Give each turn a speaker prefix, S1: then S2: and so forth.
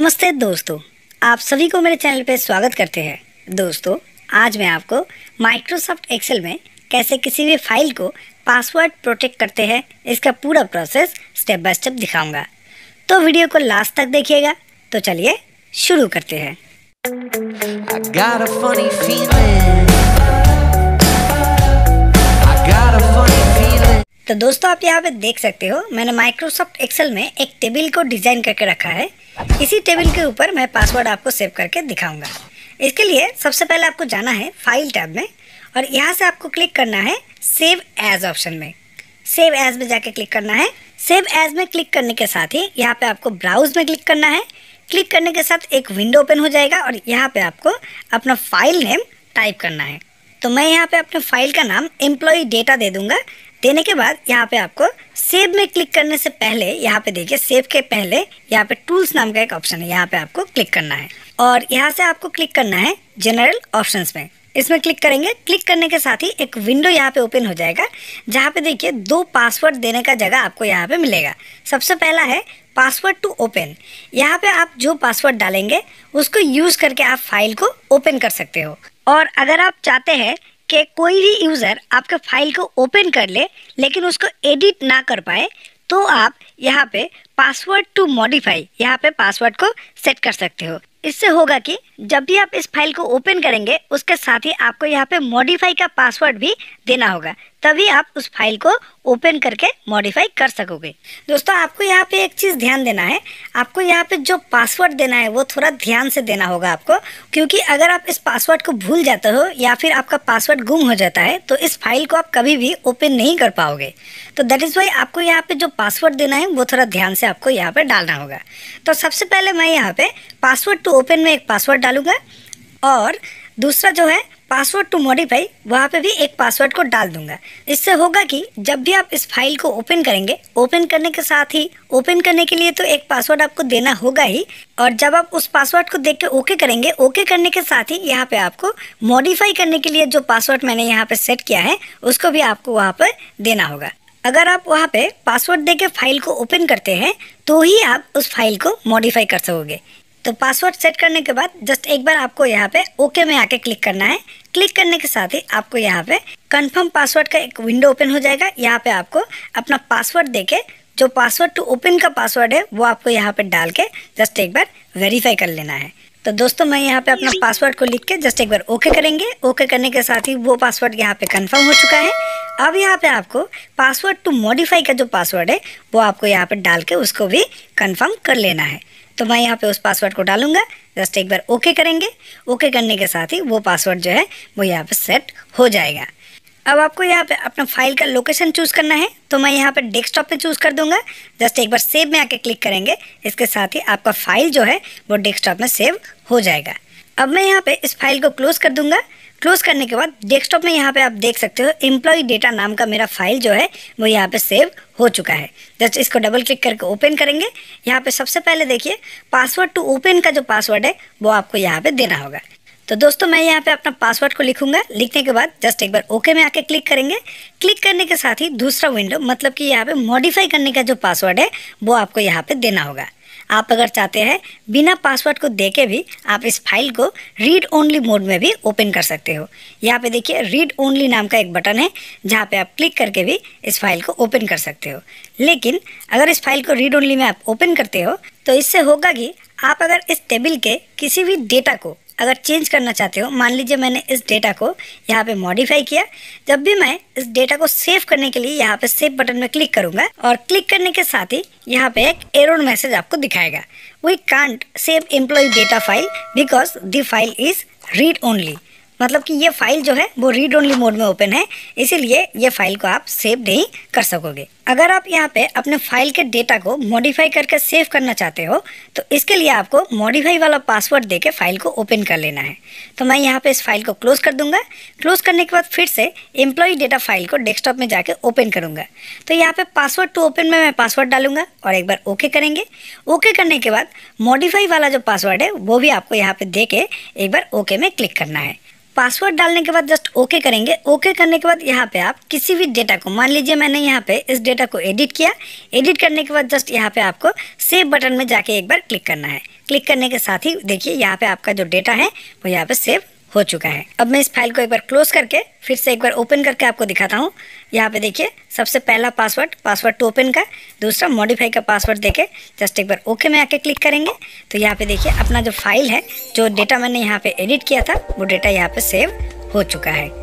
S1: नमस्ते दोस्तों आप सभी को मेरे चैनल पर स्वागत करते हैं दोस्तों आज मैं आपको माइक्रोसॉफ्ट एक्सेल में कैसे किसी भी फाइल को पासवर्ड प्रोटेक्ट करते हैं इसका पूरा प्रोसेस स्टेप बाय स्टेप दिखाऊंगा तो वीडियो को लास्ट तक देखिएगा तो चलिए शुरू करते हैं तो दोस्तों आप यहाँ पे देख सकते हो मैंने माइक्रोसॉफ्ट एक्सेल में एक टेबल को डिज़ाइन करके रखा है इसी टेबल के ऊपर मैं पासवर्ड आपको सेव करके दिखाऊंगा इसके लिए सबसे पहले आपको जाना है फाइल टैब में और यहाँ से आपको क्लिक करना है सेव एज ऑप्शन में सेव एज में जाके क्लिक करना है सेव एज में क्लिक करने के साथ ही यहाँ पे आपको ब्राउज में क्लिक करना है क्लिक करने के साथ एक विंडो ओपन हो जाएगा और यहाँ पे आपको अपना फाइल नेम टाइप करना है तो मैं यहाँ पे अपने फाइल का नाम एम्प्लॉय डेटा दे दूंगा देने के बाद यहाँ पे आपको सेव में क्लिक करने से पहले यहाँ पे देखिए सेव के पहले यहाँ पे टूल्स नाम का एक ऑप्शन है यहाँ पे आपको क्लिक करना है और यहाँ से आपको क्लिक करना है जनरल ऑप्शन में इसमें क्लिक करेंगे क्लिक करने के साथ ही एक विंडो यहाँ पे ओपन हो जाएगा जहाँ पे देखिए दो पासवर्ड देने का जगह आपको यहाँ पे मिलेगा सबसे पहला है पासवर्ड टू ओपन यहाँ पे आप जो पासवर्ड डालेंगे उसको यूज़ करके आप फाइल को ओपन कर सकते हो और अगर आप चाहते हैं कि कोई भी यूज़र आपके फाइल को ओपन कर ले लेकिन उसको एडिट ना कर पाए तो आप यहाँ पे पासवर्ड टू मॉडिफाई यहाँ पे पासवर्ड को सेट कर सकते हो इससे होगा कि जब भी आप इस फाइल को ओपन करेंगे उसके साथ ही आपको यहाँ पे मॉडिफाई का पासवर्ड भी देना होगा तभी आप उस फाइल को ओपन करके मॉडिफाई कर सकोगे दोस्तों आपको यहाँ पे एक चीज़ ध्यान देना है आपको यहाँ पे जो पासवर्ड देना है वो थोड़ा ध्यान से देना होगा आपको क्योंकि अगर आप इस पासवर्ड को भूल जाते हो या फिर आपका पासवर्ड गुम हो जाता है तो इस फाइल को आप कभी भी ओपन नहीं कर पाओगे तो दैट इज़ वाई आपको यहाँ पे जो पासवर्ड देना है वो थोड़ा ध्यान से आपको यहाँ पर डालना होगा तो सबसे पहले मैं यहाँ पर पासवर्ड टू ओपन में एक पासवर्ड डालूंगा और दूसरा जो है पासवर्ड टू मॉडिफाई वहाँ पे भी एक पासवर्ड को डाल दूंगा इससे होगा कि जब भी आप इस फाइल को ओपन करेंगे ओपन करने के साथ ही ओपन करने के लिए तो एक पासवर्ड आपको देना होगा ही और जब आप उस पासवर्ड को देख के ओके करेंगे ओके करने के साथ ही यहाँ पे आपको मॉडिफाई करने के लिए जो पासवर्ड मैंने यहाँ पे सेट किया है उसको भी आपको वहाँ पर देना होगा अगर आप वहाँ पे पासवर्ड देके फाइल को ओपन करते हैं तो ही आप उस फाइल को मॉडिफाई कर सकोगे तो पासवर्ड सेट करने के बाद जस्ट एक बार आपको यहाँ पे ओके में आके क्लिक करना है क्लिक करने के साथ ही आपको यहाँ पे कंफर्म पासवर्ड का एक विंडो ओपन हो जाएगा यहाँ पे आपको अपना पासवर्ड देके जो पासवर्ड टू ओपन का पासवर्ड है वो आपको यहाँ पे डाल के जस्ट एक बार वेरीफाई कर लेना है तो दोस्तों मैं यहाँ पे अपना पासवर्ड को लिख के जस्ट एक बार ओके करेंगे ओके करने के साथ ही वो पासवर्ड यहाँ पे कंफर्म हो चुका है अब यहाँ पे आपको पासवर्ड टू मॉडिफाई का जो पासवर्ड है वो आपको यहाँ पे डाल के उसको भी कंफर्म कर लेना है तो मैं यहाँ पे उस पासवर्ड को डालूंगा जस्ट एक बार ओके करेंगे ओके करने के साथ ही वो पासवर्ड जो है वो यहाँ पे सेट हो जाएगा अब आपको यहाँ पे अपना फाइल का लोकेशन चूज़ करना है तो मैं यहाँ पे डेस्कटॉप पे चूज़ कर दूंगा जस्ट एक बार सेव में आके क्लिक करेंगे इसके साथ ही आपका फाइल जो है वो डेस्कटॉप में सेव हो जाएगा अब मैं यहाँ पे इस फाइल को क्लोज कर दूंगा क्लोज करने के बाद डेस्कटॉप में यहाँ पे आप देख सकते हो एम्प्लॉय डेटा नाम का मेरा फाइल जो है वो यहाँ पे सेव हो चुका है जस्ट इसको डबल क्लिक करके ओपन करेंगे यहाँ पे सबसे पहले देखिए पासवर्ड टू ओपन का जो पासवर्ड है वो आपको यहाँ पे देना होगा तो दोस्तों मैं यहाँ पे अपना पासवर्ड को लिखूंगा लिखने के बाद जस्ट एक बार ओके में आके क्लिक करेंगे क्लिक करने के साथ ही दूसरा विंडो मतलब कि यहाँ पे मॉडिफाई करने का जो पासवर्ड है वो आपको यहाँ पे देना होगा आप अगर चाहते हैं बिना पासवर्ड को देके भी आप इस फाइल को रीड ओनली मोड में भी ओपन कर सकते हो यहाँ पे देखिए रीड ओनली नाम का एक बटन है जहाँ पे आप क्लिक करके भी इस फाइल को ओपन कर सकते हो लेकिन अगर इस फाइल को रीड ओनली में आप ओपन करते हो तो इससे होगा कि आप अगर इस टेबल के किसी भी डेटा को अगर चेंज करना चाहते हो मान लीजिए मैंने इस डेटा को यहाँ पे मॉडिफाई किया जब भी मैं इस डेटा को सेव करने के लिए यहाँ पे सेव बटन में क्लिक करूंगा और क्लिक करने के साथ ही यहाँ पे एक एरोड मैसेज आपको दिखाएगा we can't save employee data file because the file is read only मतलब कि ये फाइल जो है वो रीड ओनली मोड में ओपन है इसीलिए ये फाइल को आप सेव नहीं कर सकोगे अगर आप यहाँ पे अपने फाइल के डेटा को मॉडिफाई करके सेव करना चाहते हो तो इसके लिए आपको मॉडिफाई वाला पासवर्ड दे के फाइल को ओपन कर लेना है तो मैं यहाँ पे इस फाइल को क्लोज कर दूंगा क्लोज करने के बाद फिर से एम्प्लॉय डेटा फाइल को डेस्कटॉप में जाके ओपन करूँगा तो यहाँ पे पासवर्ड टू ओपन में मैं पासवर्ड डालूंगा और एक बार ओके करेंगे ओके करने के बाद मॉडिफाई वाला जो पासवर्ड है वो भी आपको यहाँ पे दे के एक बार ओके में क्लिक करना है पासवर्ड डालने के बाद जस्ट ओके करेंगे ओके करने के बाद यहाँ पे आप किसी भी डेटा को मान लीजिए मैंने यहाँ पे इस डेटा को एडिट किया एडिट करने के बाद जस्ट यहाँ पे आपको सेव बटन में जाके एक बार क्लिक करना है क्लिक करने के साथ ही देखिए यहाँ पे आपका जो डेटा है वो यहाँ पे सेव हो चुका है अब मैं इस फाइल को एक बार क्लोज करके फिर से एक बार ओपन करके आपको दिखाता हूँ यहाँ पे देखिए सबसे पहला पासवर्ड पासवर्ड टू ओपन का दूसरा मॉडिफाई का पासवर्ड देके जस्ट एक बार ओके में आके क्लिक करेंगे तो यहाँ पे देखिए अपना जो फाइल है जो डेटा मैंने यहाँ पे एडिट किया था वो डेटा यहाँ पे सेव हो चुका है